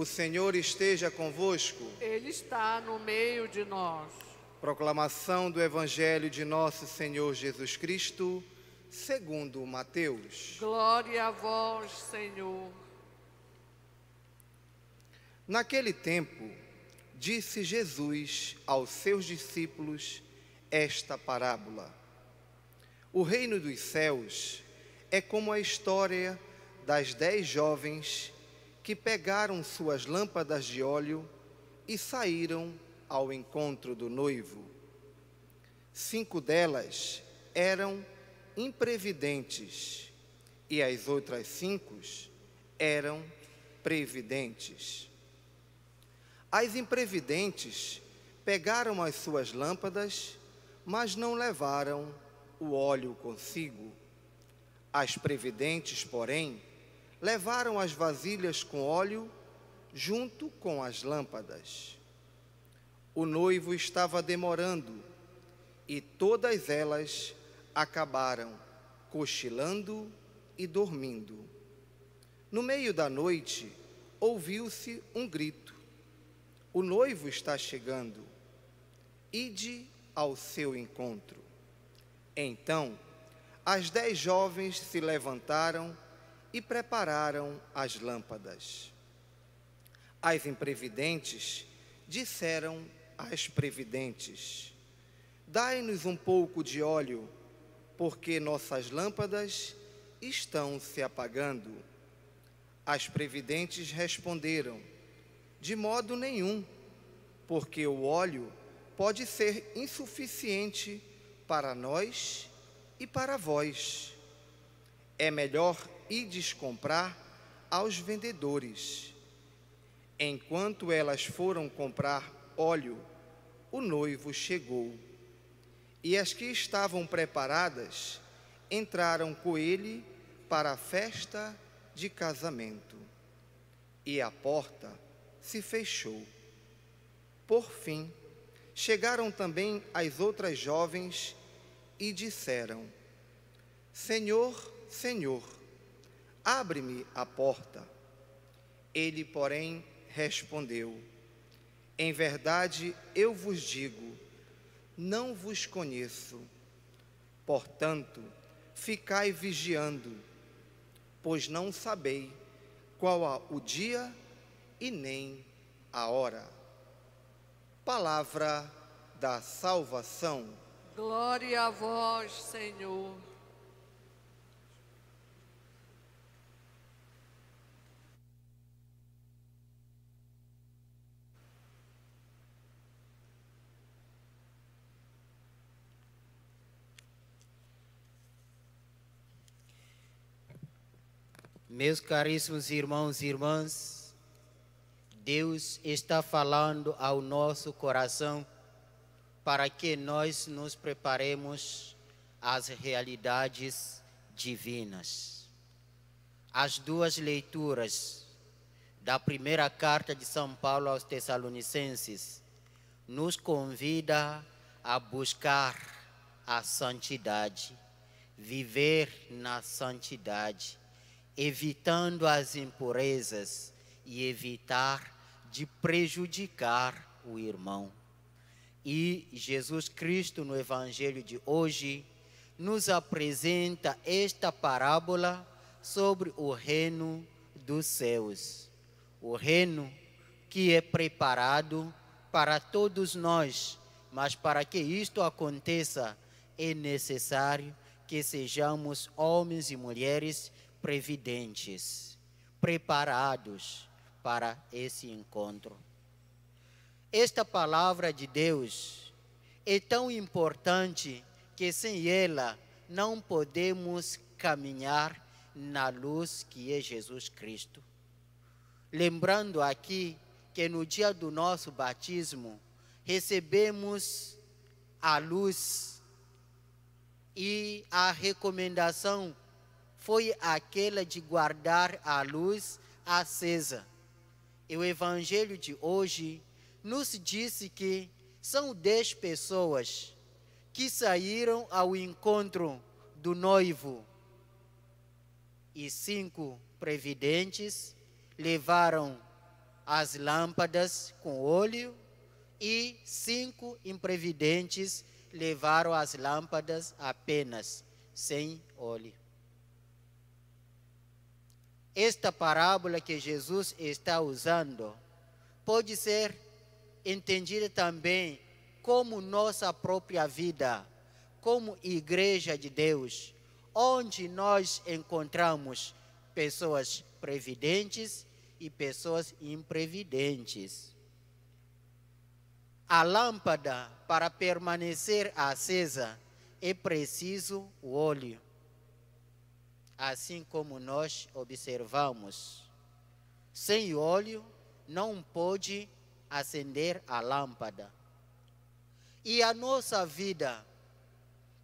O Senhor esteja convosco. Ele está no meio de nós. Proclamação do Evangelho de nosso Senhor Jesus Cristo, segundo Mateus. Glória a vós, Senhor. Naquele tempo, disse Jesus aos seus discípulos esta parábola: O reino dos céus é como a história das dez jovens que pegaram suas lâmpadas de óleo e saíram ao encontro do noivo. Cinco delas eram imprevidentes e as outras cinco eram previdentes. As imprevidentes pegaram as suas lâmpadas, mas não levaram o óleo consigo. As previdentes, porém, levaram as vasilhas com óleo junto com as lâmpadas. O noivo estava demorando e todas elas acabaram cochilando e dormindo. No meio da noite, ouviu-se um grito: O noivo está chegando. Ide ao seu encontro. Então, as dez jovens se levantaram e prepararam as lâmpadas. As imprevidentes disseram às previdentes: Dai-nos um pouco de óleo, porque nossas lâmpadas estão se apagando. As previdentes responderam: De modo nenhum, porque o óleo pode ser insuficiente para nós e para vós é melhor ides comprar aos vendedores. Enquanto elas foram comprar óleo, o noivo chegou. E as que estavam preparadas entraram com ele para a festa de casamento. E a porta se fechou. Por fim, chegaram também as outras jovens e disseram: Senhor, Senhor, abre-me a porta. Ele, porém, respondeu: Em verdade eu vos digo, não vos conheço. Portanto, ficai vigiando, pois não sabei qual o dia e nem a hora. Palavra da salvação. Glória a vós, Senhor. Meus caríssimos irmãos e irmãs, Deus está falando ao nosso coração para que nós nos preparemos às realidades divinas. As duas leituras da primeira carta de São Paulo aos Tessalonicenses nos convida a buscar a santidade, viver na santidade evitando as impurezas e evitar de prejudicar o irmão. E Jesus Cristo, no Evangelho de hoje, nos apresenta esta parábola sobre o reino dos céus. O reino que é preparado para todos nós, mas para que isto aconteça, é necessário que sejamos homens e mulheres previdentes, preparados para esse encontro. Esta palavra de Deus é tão importante que sem ela não podemos caminhar na luz que é Jesus Cristo. Lembrando aqui que no dia do nosso batismo recebemos a luz e a recomendação foi aquela de guardar a luz acesa. E o Evangelho de hoje nos disse que são dez pessoas que saíram ao encontro do noivo e cinco previdentes levaram as lâmpadas com óleo e cinco imprevidentes levaram as lâmpadas apenas sem óleo esta parábola que Jesus está usando pode ser entendida também como nossa própria vida, como igreja de Deus, onde nós encontramos pessoas previdentes e pessoas imprevidentes. A lâmpada, para permanecer acesa, é preciso o óleo assim como nós observamos. Sem óleo não pode acender a lâmpada. E a nossa vida,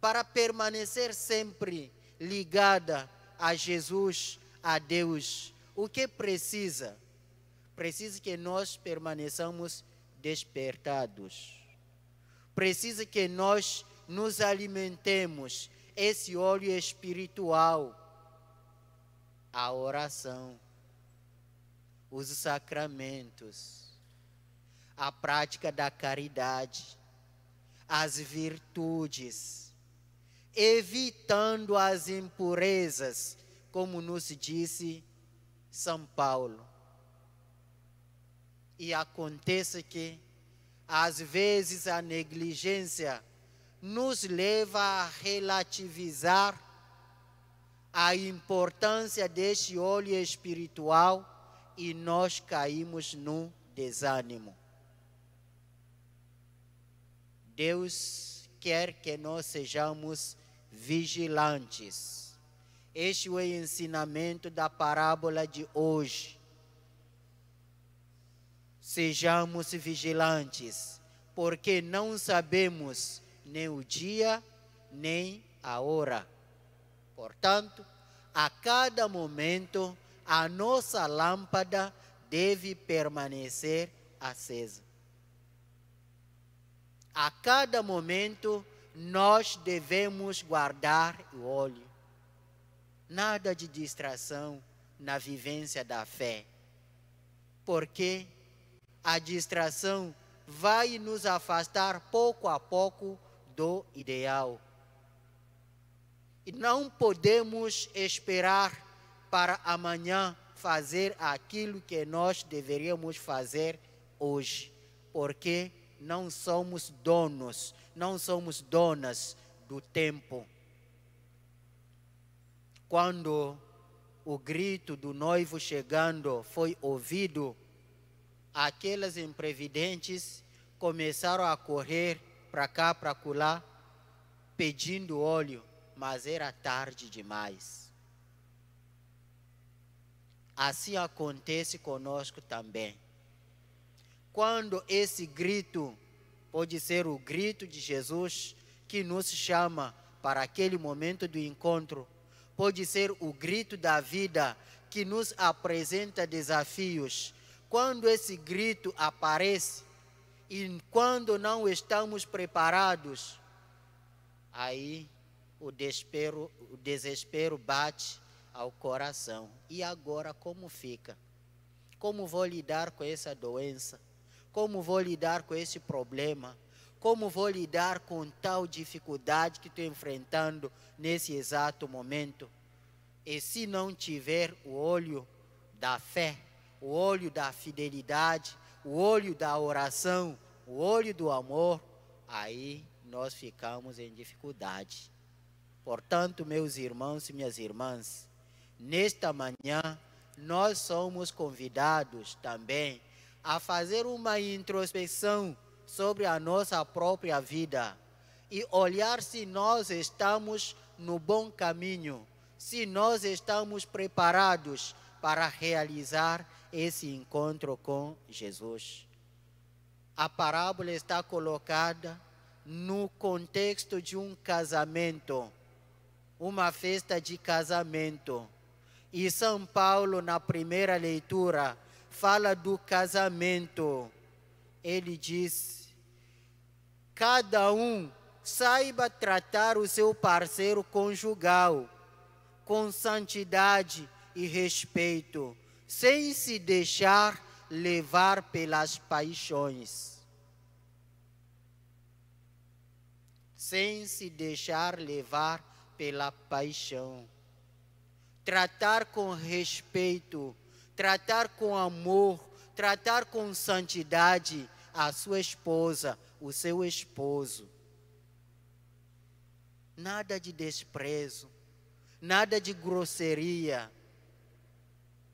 para permanecer sempre ligada a Jesus, a Deus, o que precisa? Precisa que nós permaneçamos despertados. Precisa que nós nos alimentemos esse óleo espiritual a oração, os sacramentos, a prática da caridade, as virtudes, evitando as impurezas, como nos disse São Paulo. E acontece que, às vezes, a negligência nos leva a relativizar a importância deste olho espiritual e nós caímos no desânimo. Deus quer que nós sejamos vigilantes. Este é o ensinamento da parábola de hoje. Sejamos vigilantes, porque não sabemos nem o dia, nem a hora. Portanto, a cada momento, a nossa lâmpada deve permanecer acesa. A cada momento, nós devemos guardar o olho. Nada de distração na vivência da fé. Porque a distração vai nos afastar pouco a pouco do ideal e não podemos esperar para amanhã fazer aquilo que nós deveríamos fazer hoje, porque não somos donos, não somos donas do tempo. Quando o grito do noivo chegando foi ouvido, aquelas imprevidentes começaram a correr para cá, para colar, pedindo óleo mas era tarde demais. Assim acontece conosco também. Quando esse grito pode ser o grito de Jesus que nos chama para aquele momento do encontro, pode ser o grito da vida que nos apresenta desafios. Quando esse grito aparece e quando não estamos preparados, aí o desespero, o desespero bate ao coração. E agora como fica? Como vou lidar com essa doença? Como vou lidar com esse problema? Como vou lidar com tal dificuldade que estou enfrentando nesse exato momento? E se não tiver o olho da fé, o olho da fidelidade, o olho da oração, o olho do amor, aí nós ficamos em dificuldade. Portanto, meus irmãos e minhas irmãs, nesta manhã nós somos convidados também a fazer uma introspecção sobre a nossa própria vida e olhar se nós estamos no bom caminho, se nós estamos preparados para realizar esse encontro com Jesus. A parábola está colocada no contexto de um casamento uma festa de casamento. E São Paulo, na primeira leitura, fala do casamento. Ele diz: cada um saiba tratar o seu parceiro conjugal com santidade e respeito, sem se deixar levar pelas paixões. Sem se deixar levar pela paixão. Tratar com respeito, tratar com amor, tratar com santidade a sua esposa, o seu esposo. Nada de desprezo, nada de grosseria.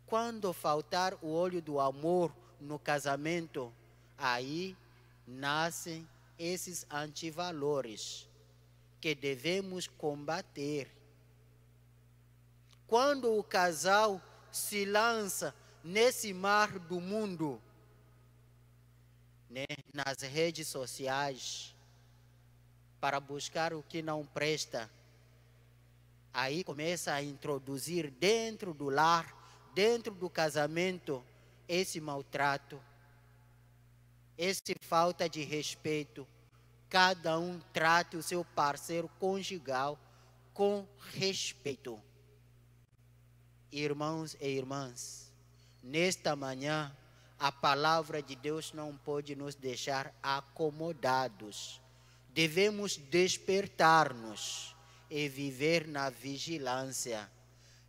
Quando faltar o óleo do amor no casamento, aí nascem esses antivalores que devemos combater. Quando o casal se lança nesse mar do mundo, né, nas redes sociais, para buscar o que não presta, aí começa a introduzir dentro do lar, dentro do casamento, esse maltrato, essa falta de respeito, cada um trate o seu parceiro conjugal com respeito. Irmãos e irmãs, nesta manhã, a palavra de Deus não pode nos deixar acomodados. Devemos despertar-nos e viver na vigilância.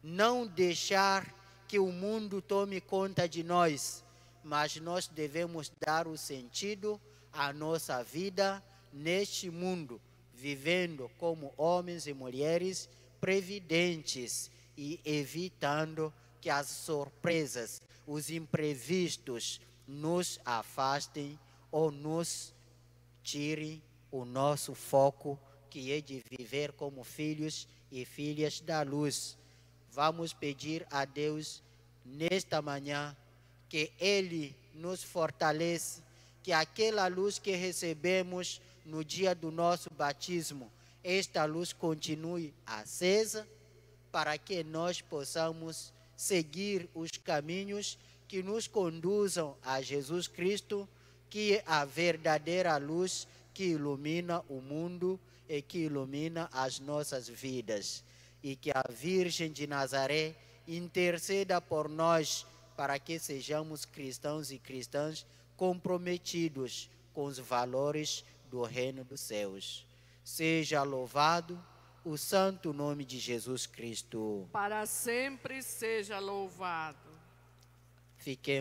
Não deixar que o mundo tome conta de nós, mas nós devemos dar o sentido à nossa vida neste mundo, vivendo como homens e mulheres previdentes e evitando que as surpresas, os imprevistos nos afastem ou nos tirem o nosso foco, que é de viver como filhos e filhas da luz. Vamos pedir a Deus nesta manhã que Ele nos fortaleça, que aquela luz que recebemos no dia do nosso batismo, esta luz continue acesa para que nós possamos seguir os caminhos que nos conduzam a Jesus Cristo, que é a verdadeira luz que ilumina o mundo e que ilumina as nossas vidas. E que a Virgem de Nazaré interceda por nós para que sejamos cristãos e cristãs comprometidos com os valores do reino dos céus. Seja louvado o santo nome de Jesus Cristo. Para sempre seja louvado. Fiquemos